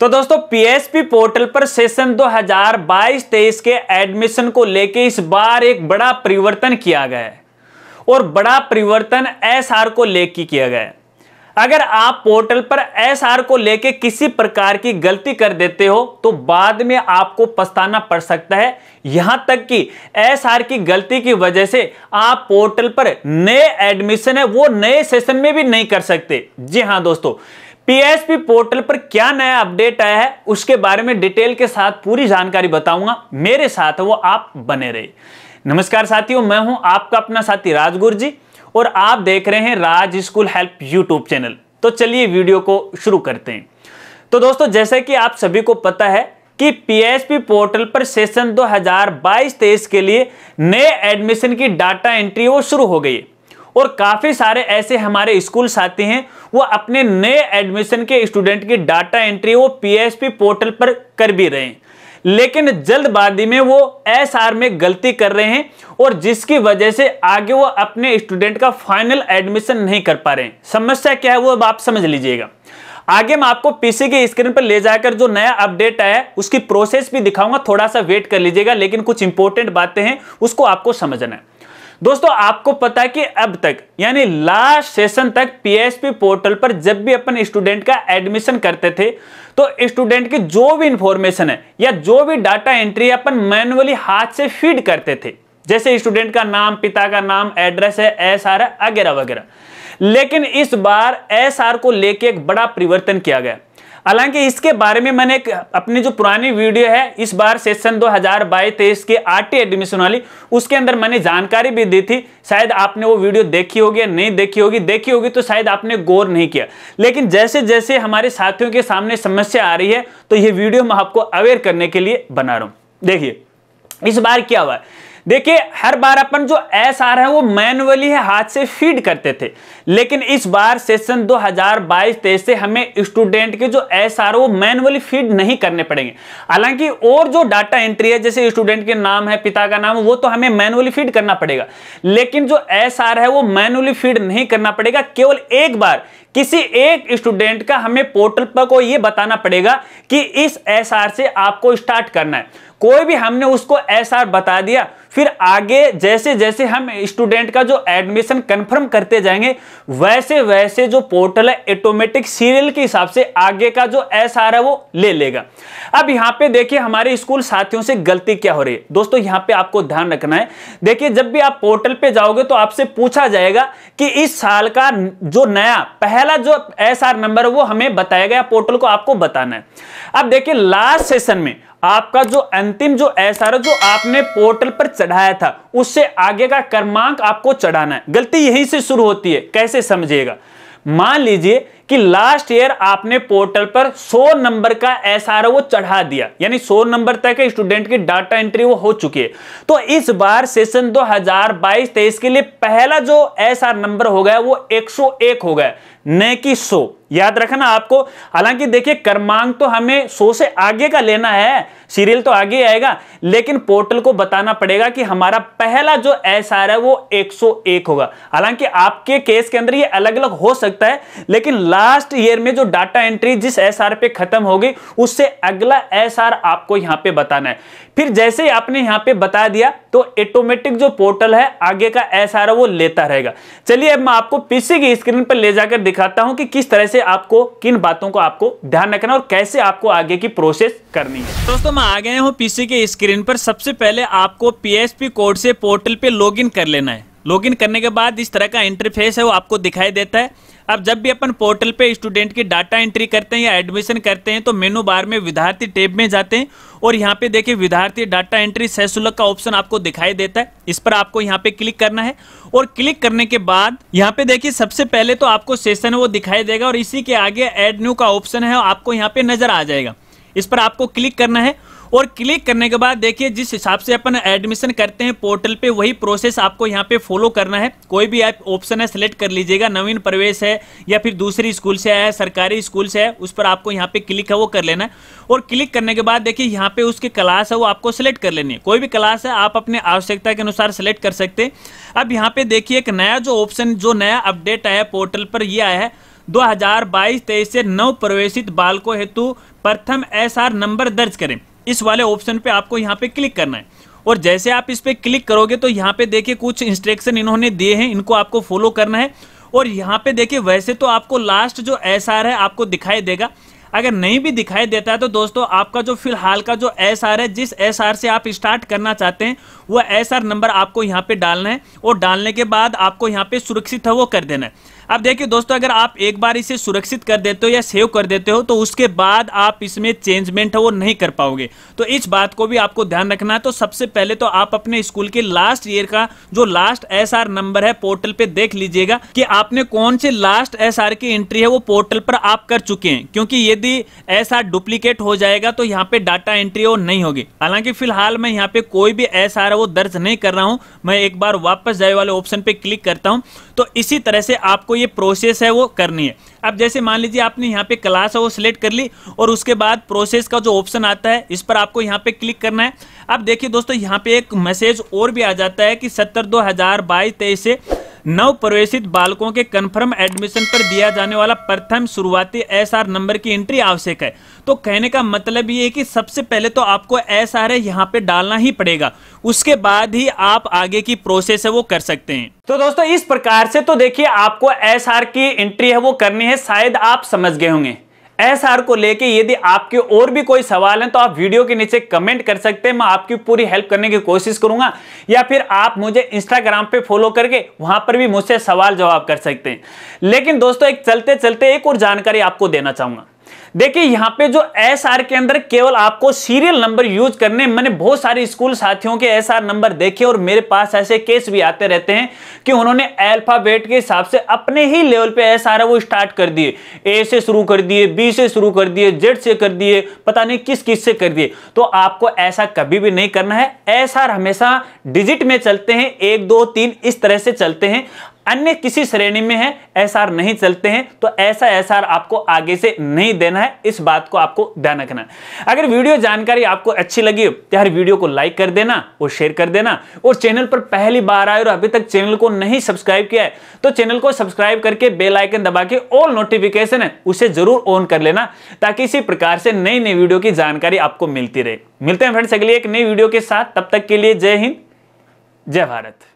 तो दोस्तों PSP portal पर सेशन 2022-23 के एडमिशन को लेके इस बार एक बड़ा परिवर्तन किया गया है और बड़ा परिवर्तन एसआर को लेके किया गया है अगर आप पोर्टल पर एसआर को लेके किसी प्रकार की गलती कर देते हो तो बाद में आपको पछताना पड़ सकता है यहां तक कि एसआर की गलती की वजह से आप पोर्टल पर नए एडमिशन है वो नए सेशन में भी नहीं कर सकते जी हाँ दोस्तों पीएसपी पोर्टल पर क्या नया अपडेट आया है उसके बारे में डिटेल के साथ पूरी जानकारी बताऊंगा मेरे साथ वो आप बने रहे नमस्कार साथियों मैं हूं आपका अपना साथी राजगुरु जी और आप देख रहे हैं Raj school help YouTube channel तो चलिए वीडियो को शुरू करते हैं तो दोस्तों जैसे कि आप सभी को पता है कि पीएसपी पोर्टल पर सेशन 2022-23 के लिए नए एडमिशन की डाटा एंट्री वो शुरू हो गई है और काफ़ी सारे ऐसे हमारे स्कूल साथी हैं वो अपने नए एडमिशन के स्टूडेंट की डाटा एंट्री वो पीएसपी पोर्टल पर कर भी रहे हैं लेकिन जल्दबाजी में वो एस आर में गलती कर रहे हैं और जिसकी वजह से आगे वो अपने स्टूडेंट का फाइनल एडमिशन नहीं कर पा रहे हैं समस्या क्या है वो अब आप समझ लीजिएगा आगे मैं आपको पीसी की स्क्रीन पर ले जाकर जो नया अपडेट आया है उसकी प्रोसेस भी दिखाऊंगा थोड़ा सा वेट कर लीजिएगा लेकिन कुछ इंपॉर्टेंट बातें हैं उसको आपको समझना है दोस्तों आपको पता है कि अब तक यानी लास्ट सेशन तक पीएसपी पोर्टल पर जब भी अपन स्टूडेंट का एडमिशन करते थे तो स्टूडेंट की जो भी इंफॉर्मेशन है या जो भी डाटा एंट्री अपन मैनुअली हाथ से फीड करते थे जैसे स्टूडेंट का नाम पिता का नाम एड्रेस है एस आर है वगैरह वगैरह लेकिन इस बार एस आर को लेके एक बड़ा परिवर्तन किया गया हालांकि इसके बारे में मैंने अपनी जो पुरानी वीडियो है इस बार सेशन दो हजार बाईस के टी एडमिशन वाली उसके अंदर मैंने जानकारी भी दी थी शायद आपने वो वीडियो देखी होगी या नहीं देखी होगी देखी होगी तो शायद आपने गौर नहीं किया लेकिन जैसे जैसे हमारे साथियों के सामने समस्या आ रही है तो ये वीडियो मैं आपको अवेयर करने के लिए बना रहा हूं देखिए इस बार क्या हुआ है देखिए हर बार अपन जो एस रहा है वो मैनुअली है हाथ से फीड करते थे लेकिन इस बार सेशन 2022-23 से हमें स्टूडेंट के जो एस आर वो मैनुअली फीड नहीं करने पड़ेंगे हालांकि और जो डाटा एंट्री है जैसे स्टूडेंट के नाम है पिता का नाम वो तो हमें मैनुअली फीड करना पड़ेगा लेकिन जो एस आर है वो मैनुअली फीड नहीं करना पड़ेगा केवल एक बार किसी एक स्टूडेंट का हमें पोर्टल पर को ये बताना पड़ेगा कि इस एस से आपको स्टार्ट करना है कोई भी हमने उसको एस बता दिया फिर आगे जैसे जैसे हम स्टूडेंट का जो एडमिशन कंफर्म करते जाएंगे वैसे वैसे जो पोर्टल है ऑटोमेटिक सीरियल के हिसाब से आगे का जो एस है वो ले लेगा अब यहाँ पे देखिए हमारे स्कूल साथियों से गलती क्या हो रही है दोस्तों यहाँ पे आपको ध्यान रखना है देखिए जब भी आप पोर्टल पे जाओगे तो आपसे पूछा जाएगा कि इस साल का जो नया पहला पहला जो एस आर नंबर है वो हमें बताया गया पोर्टल को आपको बताना है अब देखिए लास्ट सेशन में आपका जो अंतिम जो एस आर जो आपने पोर्टल पर चढ़ाया था उससे आगे का क्रमांक आपको चढ़ाना है गलती यहीं से शुरू होती है कैसे समझिएगा मान लीजिए कि लास्ट ईयर आपने पोर्टल पर 100 नंबर का एस आर वो चढ़ा दिया यानी 100 नंबर तक स्टूडेंट की डाटा एंट्री वो हो चुकी है तो इस बार सेशन 2022-23 के लिए पहला जो एस नंबर हो गया वो 101 हो गया न कि 100 याद रखना आपको हालांकि देखिए क्रमांक तो हमें 100 से आगे का लेना है सीरियल तो आगे आएगा लेकिन पोर्टल को बताना पड़ेगा कि हमारा पहला जो एस है वो 101 होगा हालांकि आपके केस के अंदर ये अलग अलग हो सकता है लेकिन लास्ट ईयर में जो डाटा एंट्री जिस एस पे खत्म होगी उससे अगला एस आपको यहां पे बताना है फिर जैसे ही आपने यहां पे बता दिया तो ऑटोमेटिक जो पोर्टल है आगे का एस वो लेता रहेगा चलिए अब मैं आपको पीसी की स्क्रीन पर ले जाकर दिखाता हूं कि किस तरह से आपको किन बातों को आपको ध्यान रखना और कैसे आपको आगे की प्रोसेस करनी है दोस्तों मैं आ गया हूँ पीसी के स्क्रीन पर सबसे पहले आपको पीएसपी कोड से पोर्टल पे लॉगिन कर लेना है लॉगिन करने के बाद इस तरह का इंटरफेस है वो आपको दिखाई देता है अब जब भी अपन पोर्टल पे स्टूडेंट की डाटा एंट्री करते हैं या एडमिशन करते हैं तो मेनू बार में विद्यार्थी टेब में जाते हैं और यहाँ पे देखिए विद्यार्थी डाटा एंट्री सहसुलभ का ऑप्शन आपको दिखाई देता है इस पर आपको यहाँ पे क्लिक करना है और क्लिक करने के बाद यहाँ पे देखिए सबसे पहले तो आपको सेशन वो दिखाई देगा और इसी के आगे एड न्यू का ऑप्शन है आपको यहाँ पे नजर आ जाएगा इस पर आपको क्लिक करना है और क्लिक करने के बाद देखिए जिस हिसाब से अपन एडमिशन करते हैं पोर्टल पे वही प्रोसेस आपको यहाँ पे फॉलो करना है कोई भी ऐप ऑप्शन है सिलेक्ट कर लीजिएगा नवीन प्रवेश है या फिर दूसरी स्कूल से आया है सरकारी स्कूल से है उस पर आपको यहाँ पे क्लिक है वो कर लेना है और क्लिक करने के बाद देखिए यहाँ पे उसकी क्लास है वो आपको सिलेक्ट कर लेनी है कोई भी क्लास है आप अपने आवश्यकता के अनुसार सेलेक्ट कर सकते हैं अब यहाँ पे देखिए एक नया जो ऑप्शन जो नया अपडेट आया पोर्टल पर ये आया है 2022-23 से नव प्रवेशित बालकों हेतु प्रथम एसआर नंबर दर्ज करें इस वाले ऑप्शन पे आपको यहाँ पे क्लिक करना है और जैसे आप इस पर क्लिक करोगे तो यहाँ पे देखिए कुछ इंस्ट्रक्शन इन्होंने दिए हैं इनको आपको फॉलो करना है और यहाँ पे देखिए वैसे तो आपको लास्ट जो एस है आपको दिखाई देगा अगर नहीं भी दिखाई देता है तो दोस्तों आपका जो फिलहाल का जो एस आर है जिस एस आर से आप स्टार्ट करना चाहते हैं वह एस आर नंबर आपको यहाँ पे डालना है और डालने के बाद आपको यहाँ पे सुरक्षित है वो कर देना है अब देखिए दोस्तों अगर आप एक बार इसे सुरक्षित कर देते हो या सेव कर देते हो तो उसके बाद आप इसमें चेंजमेंट है वो नहीं कर पाओगे तो इस बात को भी आपको ध्यान रखना है तो सबसे पहले तो आप अपने स्कूल के लास्ट ईयर का जो लास्ट एस नंबर है पोर्टल पे देख लीजिएगा कि आपने कौन से लास्ट एस की एंट्री है वो पोर्टल पर आप कर चुके हैं क्योंकि यदि एस डुप्लीकेट हो जाएगा तो यहाँ पे डाटा एंट्री वो नहीं होगी हालांकि फिलहाल मैं यहाँ पे कोई भी एस वो दर्ज नहीं कर रहा हूँ मैं एक बार वापस जाए वाले ऑप्शन पे क्लिक करता हूँ तो इसी तरह से आपको ये प्रोसेस है वो करनी है अब जैसे मान लीजिए आपने यहाँ पे क्लास है वो सिलेक्ट कर ली और उसके बाद प्रोसेस का जो ऑप्शन आता है इस पर आपको यहाँ पे क्लिक करना है अब देखिए दोस्तों यहाँ पे एक मैसेज और भी आ जाता है कि सत्तर दो हजार बाईस तेईस से नव प्रवेशित बालकों के कन्फर्म एडमिशन पर दिया जाने वाला प्रथम शुरुआती एस नंबर की एंट्री आवश्यक है तो कहने का मतलब ये है कि सबसे पहले तो आपको एस आर यहाँ पे डालना ही पड़ेगा उसके बाद ही आप आगे की प्रोसेस है वो कर सकते हैं तो दोस्तों इस प्रकार से तो देखिए आपको एस की एंट्री है वो करनी है शायद आप समझ गए होंगे एसआर को लेके यदि आपके और भी कोई सवाल हैं तो आप वीडियो के नीचे कमेंट कर सकते हैं मैं आपकी पूरी हेल्प करने की कोशिश करूंगा या फिर आप मुझे इंस्टाग्राम पे फॉलो करके वहां पर भी मुझसे सवाल जवाब कर सकते हैं लेकिन दोस्तों एक चलते चलते एक और जानकारी आपको देना चाहूंगा देखिए यहां पे जो एस आर के अंदर केवल आपको सीरियल नंबर यूज करने मैंने बहुत सारे स्कूल साथियों के एस आर नंबर देखे और मेरे पास ऐसे केस भी आते रहते हैं कि उन्होंने अल्फाबेट के हिसाब से अपने ही लेवल पे एस आर वो स्टार्ट कर दिए ए से शुरू कर दिए बी से शुरू कर दिए जेड से कर दिए पता नहीं किस किस से कर दिए तो आपको ऐसा कभी भी नहीं करना है एस हमेशा डिजिट में चलते हैं एक दो तीन इस तरह से चलते हैं अन्य किसी श्रेणी में है एसआर नहीं चलते हैं तो ऐसा एसआर आपको आगे से नहीं देना है इस बात को आपको ध्यान रखना है अगर वीडियो जानकारी आपको अच्छी लगी हो तो हर वीडियो को लाइक कर देना और शेयर कर देना और चैनल पर पहली बार आए और अभी तक चैनल को नहीं सब्सक्राइब किया है तो चैनल को सब्सक्राइब करके बेलाइकन दबा के ऑल नोटिफिकेशन है उसे जरूर ऑन कर लेना ताकि इसी प्रकार से नई नई वीडियो की जानकारी आपको मिलती रहे मिलते हैं फ्रेंड्स अगले एक नई वीडियो के साथ तब तक के लिए जय हिंद जय भारत